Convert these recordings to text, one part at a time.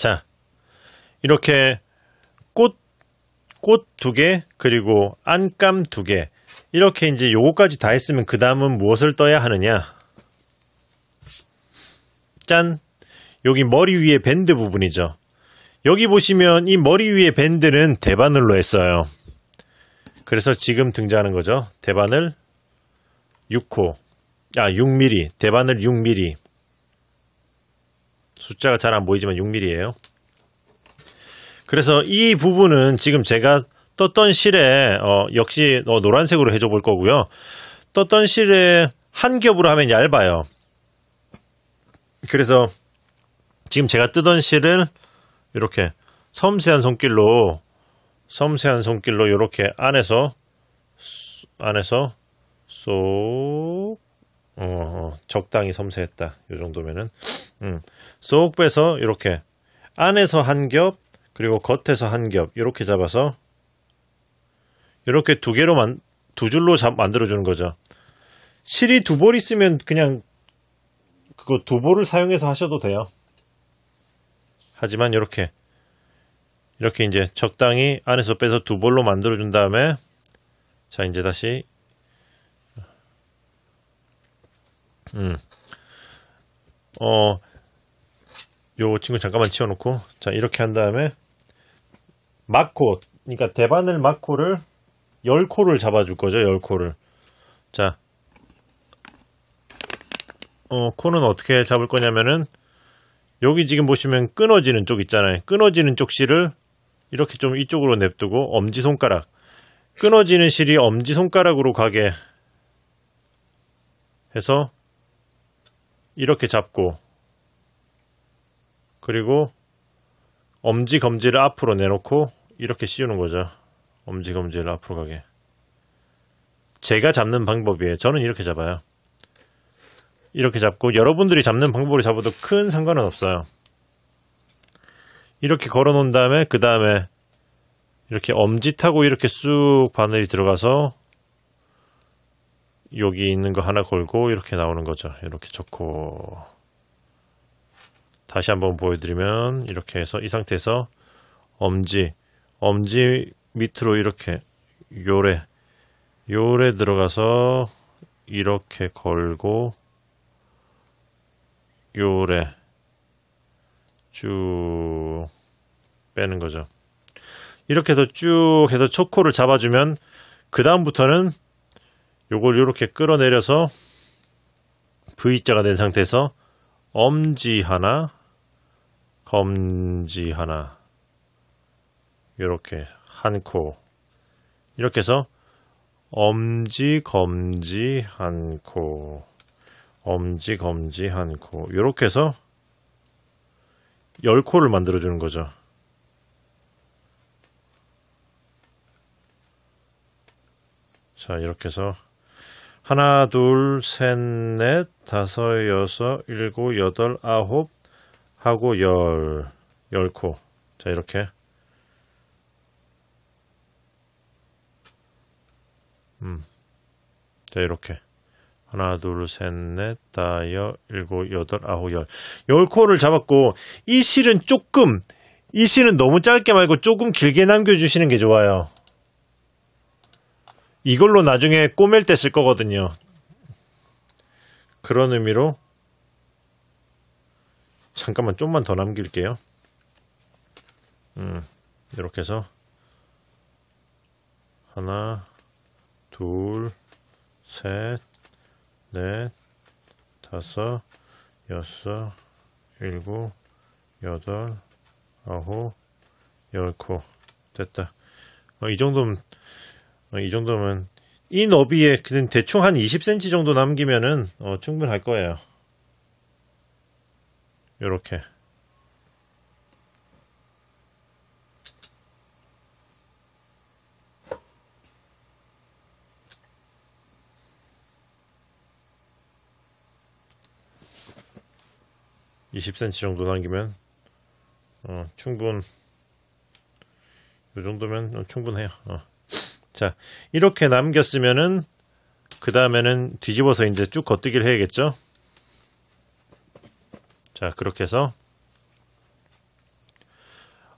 자, 이렇게 꽃, 꽃 두 개, 그리고 안감 두 개. 이렇게 이제 요거까지 다 했으면 그 다음은 무엇을 떠야 하느냐. 짠! 여기 머리 위에 밴드 부분이죠. 여기 보시면 이 머리 위에 밴드는 대바늘로 했어요. 그래서 지금 등장하는 거죠. 대바늘 6호. 아, 6mm. 대바늘 6mm. 숫자가 잘 안 보이지만 6mm예요. 그래서 이 부분은 지금 제가 떴던 실에 어, 역시 어, 노란색으로 해줘 볼 거고요. 떴던 실에 한 겹으로 하면 얇아요. 그래서 지금 제가 뜨던 실을 이렇게 섬세한 손길로 섬세한 손길로 이렇게 안에서 안에서 쏙 어, 어 적당히 섬세했다. 이 정도면은 음. 쏙 빼서 이렇게 안에서 한 겹, 그리고 겉에서 한 겹, 이렇게 잡아서 이렇게 두 개로 만, 두 줄로 잡, 만들어주는 거죠. 실이 두 볼 있으면 그냥 그거 두 볼을 사용해서 하셔도 돼요. 하지만 이렇게 이렇게 이제 적당히 안에서 빼서 두 볼로 만들어준 다음에 자 이제 다시 음. 어요 친구 잠깐만 치워놓고 자 이렇게 한 다음에 마코 그러니까 대바늘 마코를 열코를 잡아줄 거죠 열코를 자 어, 코는 어떻게 잡을 거냐면은 여기 지금 보시면 끊어지는 쪽 있잖아요 끊어지는 쪽 실을 이렇게 좀 이쪽으로 냅두고 엄지손가락 끊어지는 실이 엄지손가락으로 가게 해서 이렇게 잡고 그리고 엄지 검지를 앞으로 내놓고 이렇게 씌우는 거죠. 엄지 검지를 앞으로 가게. 제가 잡는 방법이에요. 저는 이렇게 잡아요. 이렇게 잡고 여러분들이 잡는 방법을 잡아도 큰 상관은 없어요. 이렇게 걸어 놓은 다음에 그 다음에 이렇게 엄지타고 이렇게 쑥 바늘이 들어가서 여기 있는 거 하나 걸고 이렇게 나오는 거죠. 이렇게 좋고 다시 한번 보여드리면 이렇게 해서 이 상태에서 엄지 엄지 밑으로 이렇게 요래 요래 들어가서 이렇게 걸고 요래 쭉 빼는 거죠. 이렇게 해서 쭉 해서 초코를 잡아주면 그 다음부터는 요걸 요렇게 끌어내려서 V자가 된 상태에서 엄지 하나 검지 하나 이렇게 한코 이렇게 해서 엄지 검지 한코 엄지 검지 한코 이렇게 해서 열 코를 만들어 주는 거죠. 자 이렇게 해서 하나 둘 셋 넷 다섯 여섯 일곱 여덟 아홉 하고 열, 열 코. 자, 이렇게. 음. 자, 이렇게. 하나, 둘, 셋, 넷, 다여, 일곱, 여덟, 아홉, 열. 열 코를 잡았고, 이 실은 조금, 이 실은 너무 짧게 말고 조금 길게 남겨주시는 게 좋아요. 이걸로 나중에 꼬맬 때 쓸 거거든요. 그런 의미로 잠깐만 좀만 더 남길게요. 음, 이렇게 해서 하나, 둘, 셋, 넷, 다섯, 여섯, 일곱, 여덟, 아홉, 열 코. 됐다. 어, 이 정도면, 어, 이 정도면, 이 너비에 그냥 대충 한 20cm 정도 남기면은, 어, 충분할 거예요. 요렇게 20cm 정도 남기면 어, 충분 이 정도면 충분해요. 어. 자 이렇게 남겼으면은 그 다음에는 뒤집어서 이제 쭉 겉뜨기를 해야겠죠. 자, 그렇게 해서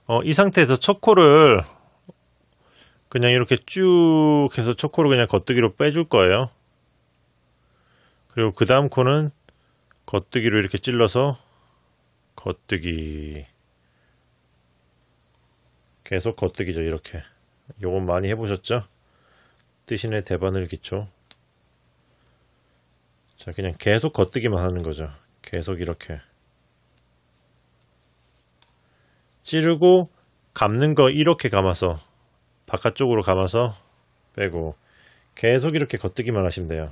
어, 이 상태에서 초코를 그냥 이렇게 쭉 해서 초코를 그냥 겉뜨기로 빼줄 거예요. 그리고 그 다음 코는 겉뜨기로 이렇게 찔러서 겉뜨기 계속 겉뜨기죠 이렇게 요건 많이 해보셨죠? 뜨신의 대바늘 기초 자 그냥 계속 겉뜨기만 하는 거죠 계속 이렇게 찌르고 감는 거 이렇게 감아서 바깥쪽으로 감아서 빼고 계속 이렇게 겉뜨기만 하시면 돼요.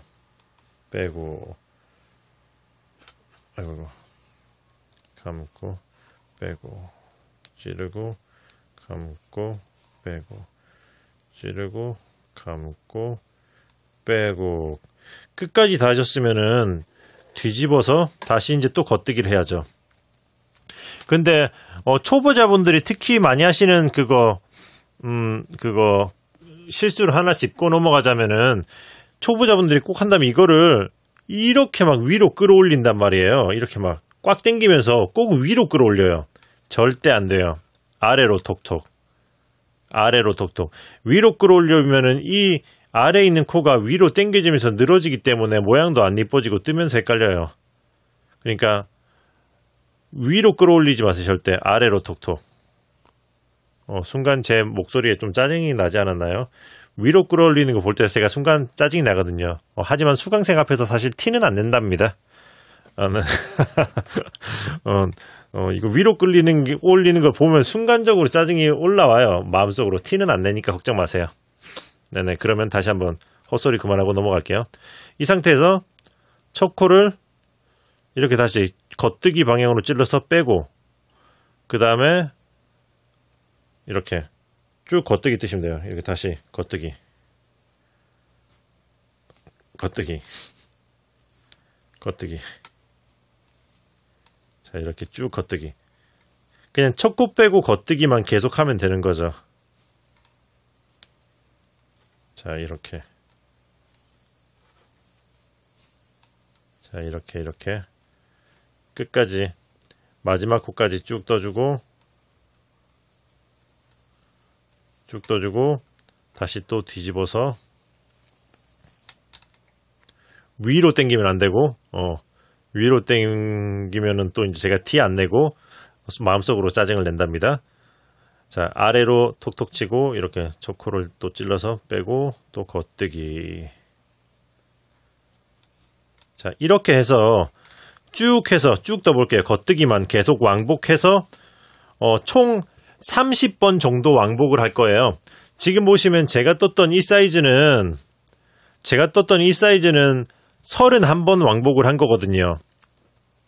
빼고 아이고 감고 빼고 찌르고 감고 빼고 찌르고 감고 빼고 끝까지 다 하셨으면은 뒤집어서 다시 이제 또 겉뜨기를 해야죠. 근데 어, 초보자분들이 특히 많이 하시는 그거 음 그거 실수를 하나 짚고 넘어가자면은 초보자분들이 꼭 한다면 이거를 이렇게 막 위로 끌어올린단 말이에요. 이렇게 막 꽉 당기면서 꼭 위로 끌어올려요. 절대 안 돼요. 아래로 톡톡. 아래로 톡톡. 위로 끌어올려면은 이 아래에 있는 코가 위로 당겨지면서 늘어지기 때문에 모양도 안 이뻐지고 뜨면서 헷갈려요. 그러니까 위로 끌어올리지 마세요 절대 아래로 톡톡 어, 순간 제 목소리에 좀 짜증이 나지 않았나요? 위로 끌어올리는 거 볼 때 제가 순간 짜증이 나거든요. 어, 하지만 수강생 앞에서 사실 티는 안 낸답니다. 아, 어, 어, 이거 위로 끌리는 게, 올리는 걸 보면 순간적으로 짜증이 올라와요. 마음속으로 티는 안 내니까 걱정 마세요. 네네. 그러면 다시 한번 헛소리 그만하고 넘어갈게요. 이 상태에서 첫 코를 이렇게 다시 겉뜨기 방향으로 찔러서 빼고 그 다음에 이렇게 쭉 겉뜨기 뜨시면 돼요. 이렇게 다시 겉뜨기 겉뜨기 겉뜨기 자 이렇게 쭉 겉뜨기 그냥 첫곱 빼고 겉뜨기만 계속하면 되는 거죠. 자 이렇게 자 이렇게 이렇게 끝까지 마지막 코까지 쭉 떠주고 쭉 떠주고 다시 또 뒤집어서 위로 땡기면안 되고 어 위로 땡기면은또 이제 제가 티 안 내고 마음속으로 짜증을 낸답니다. 자 아래로 톡톡 치고 이렇게 초코를 또 찔러서 빼고 또 겉뜨기 자 이렇게 해서 쭉 해서 쭉 떠볼게요. 겉뜨기만 계속 왕복해서 어, 총 30번 정도 왕복을 할 거예요. 지금 보시면 제가 떴던 이 사이즈는 제가 떴던 이 사이즈는 31번 왕복을 한 거거든요.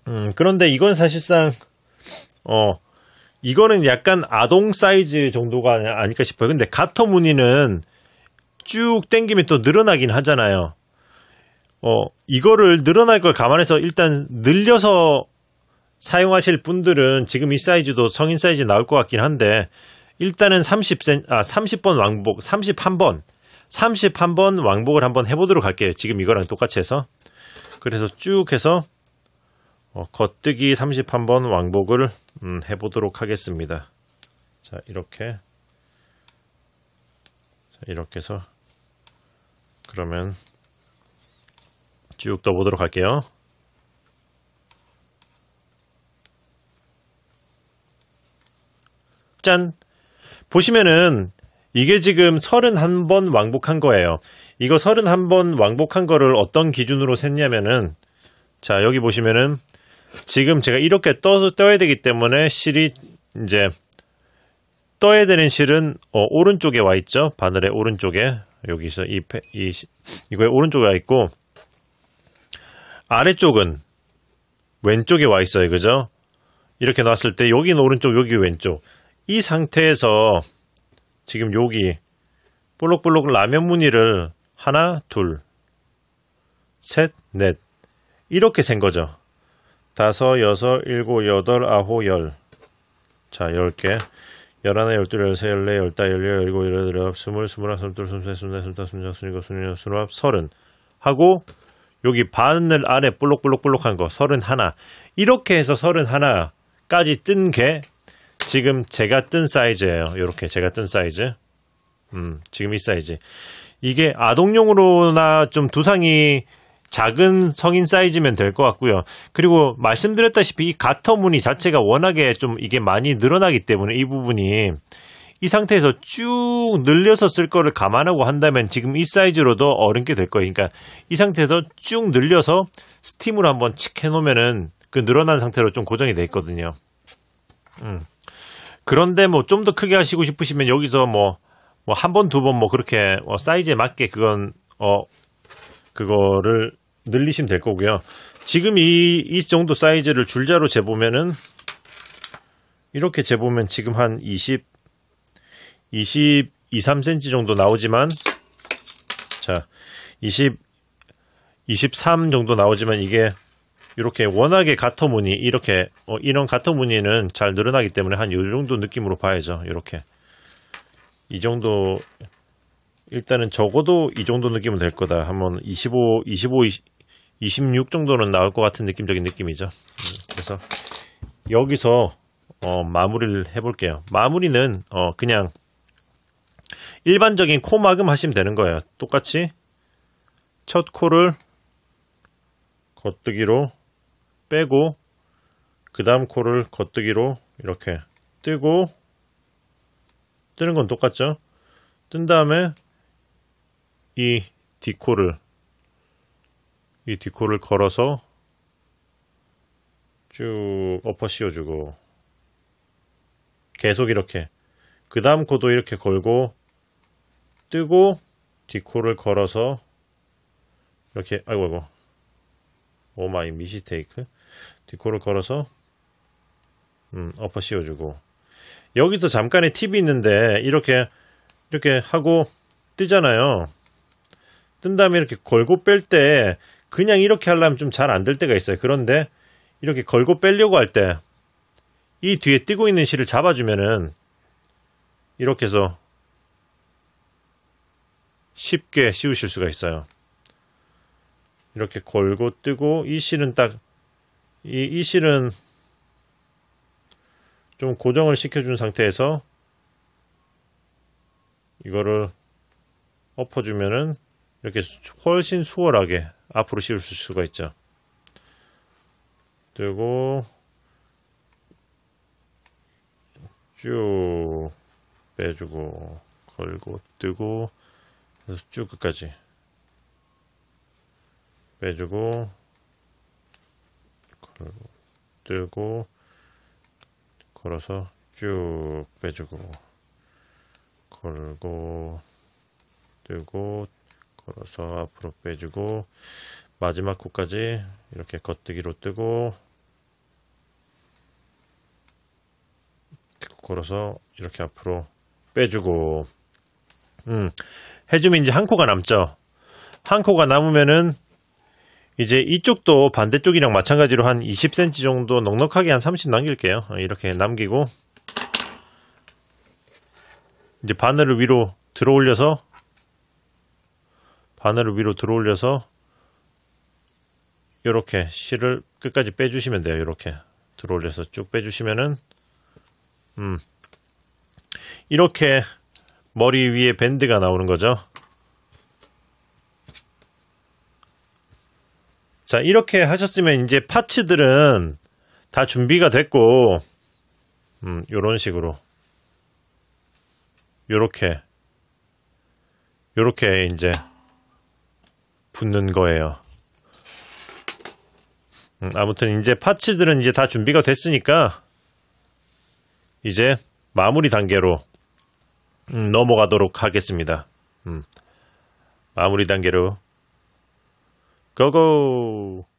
음, 그런데 이건 사실상 어 이거는 약간 아동 사이즈 정도가 아닐까 싶어요. 근데 가터 무늬는 쭉 땡기면 또 늘어나긴 하잖아요. 어, 이거를 늘어날 걸 감안해서 일단 늘려서 사용하실 분들은 지금 이 사이즈도 성인 사이즈 나올 것 같긴 한데 일단은 30센 아 30번 왕복 31번 31번 왕복을 한번 해보도록 할게요. 지금 이거랑 똑같이 해서 그래서 쭉 해서 어, 겉뜨기 31번 왕복을 음, 해보도록 하겠습니다. 자 이렇게 자, 이렇게 해서 그러면 쭉 떠보도록 할게요. 짠! 보시면은 이게 지금 31번 왕복한 거예요. 이거 31번 왕복한 거를 어떤 기준으로 셌냐면은 자 여기 보시면은 지금 제가 이렇게 떠, 떠야 되기 때문에 실이 이제 떠야 되는 실은 어, 오른쪽에 와 있죠. 바늘의 오른쪽에 여기서 이, 이 이거의 오른쪽에 와 있고 아래쪽은 왼쪽에 와 있어요. 그죠? 이렇게 놨을 때 여기는 오른쪽, 여기 왼쪽. 이 상태에서 지금 여기 볼록볼록 라면 무늬를 하나, 둘, 셋, 넷 이렇게 센 거죠. 다섯, 여섯, 일곱, 여덟, 아홉, 열. 자, 열 개. 열하나, 열둘, 열세, 열네, 열다, 열여, 열일곱, 열여덟, 스물, 스물하나, 스물둘, 스물셋, 스물넷, 스물다섯, 스물여섯, 스물일곱, 스물여덟, 스물아홉, 서른 하고 여기 바늘 아래 볼록볼록볼록한 거 31. 이렇게 해서 31까지 뜬 게 지금 제가 뜬 사이즈예요. 이렇게 제가 뜬 사이즈. 음, 지금 이 사이즈. 이게 아동용으로나 좀 두상이 작은 성인 사이즈면 될 것 같고요. 그리고 말씀드렸다시피 이 가터 무늬 자체가 워낙에 좀 이게 많이 늘어나기 때문에 이 부분이 이 상태에서 쭉 늘려서 쓸 거를 감안하고 한다면 지금 이 사이즈로도 어른게될 거예요. 그러니까 이 상태에서 쭉 늘려서 스팀으로 한번 칙 해놓으면은 그 늘어난 상태로 좀 고정이 돼 있거든요. 음. 그런데 뭐 좀 더 크게 하시고 싶으시면 여기서 뭐, 뭐 한 번, 두 번 뭐 그렇게 뭐 사이즈에 맞게 그건, 어, 그거를 늘리시면 될 거고요. 지금 이, 이 정도 사이즈를 줄자로 재보면은 이렇게 재보면 지금 한 20, 22, 2 3cm 정도 나오지만 자, 20 23 정도 나오지만 이게 이렇게 워낙에 가터 무늬 이렇게 어, 이런 가터 무늬는 잘 늘어나기 때문에 한 요 정도 느낌으로 봐야죠. 이렇게 이 정도 일단은 적어도 이 정도 느낌은 될 거다. 한번 25, 25, 20, 26 정도는 나올 것 같은 느낌적인 느낌이죠. 그래서 여기서 어, 마무리를 해볼게요. 마무리는 어, 그냥 일반적인 코 마금 하시면 되는 거예요. 똑같이 첫 코를 겉뜨기로 빼고 그 다음 코를 겉뜨기로 이렇게 뜨고 뜨는 건 똑같죠. 뜬 다음에 이 디코를 이 디코를 걸어서 쭉 엎어 씌워주고 계속 이렇게 그 다음 코도 이렇게 걸고 뜨고 디코를 걸어서 이렇게 아이고 아이고 오마이 미시테이크 디코를 걸어서 음, 어퍼 씌워주고 여기서 잠깐의 팁이 있는데 이렇게 이렇게 하고 뜨잖아요 뜬 다음에 이렇게 걸고 뺄 때 그냥 이렇게 하려면 좀 잘 안 될 때가 있어요 그런데 이렇게 걸고 빼려고 할 때 이 뒤에 뜨고 있는 실을 잡아주면은 이렇게 해서 쉽게 씌우실 수가 있어요. 이렇게 걸고 뜨고 이 실은 딱 이 이 실은 좀 고정을 시켜준 상태에서 이거를 엎어주면은 이렇게 훨씬 수월하게 앞으로 씌울 수가 있죠. 그리고 쭉 빼주고 걸고 뜨고 그래서 쭉 끝까지 빼주고 걸고 뜨고 걸어서 쭉 빼주고 걸고 뜨고 걸어서 앞으로 빼주고 마지막 코까지 이렇게 겉뜨기로 뜨고 걸어서 이렇게 앞으로 빼주고, 음, 해주면 이제 한 코가 남죠. 한 코가 남으면은 이제 이쪽도 반대쪽이랑 마찬가지로 한 20cm 정도 넉넉하게 한 30 남길게요. 어, 이렇게 남기고 이제 바늘을 위로 들어 올려서 바늘을 위로 들어 올려서 이렇게 실을 끝까지 빼주시면 돼요. 이렇게 들어 올려서 쭉 빼주시면은 음 이렇게 머리 위에 밴드가 나오는 거죠. 자, 이렇게 하셨으면 이제 파츠들은 다 준비가 됐고, 음, 요런 식으로. 요렇게. 요렇게 이제 붙는 거예요. 음, 아무튼 이제 파츠들은 이제 다 준비가 됐으니까, 이제 마무리 단계로 음, 넘어가도록 하겠습니다. 음. 마무리 단계로 고고!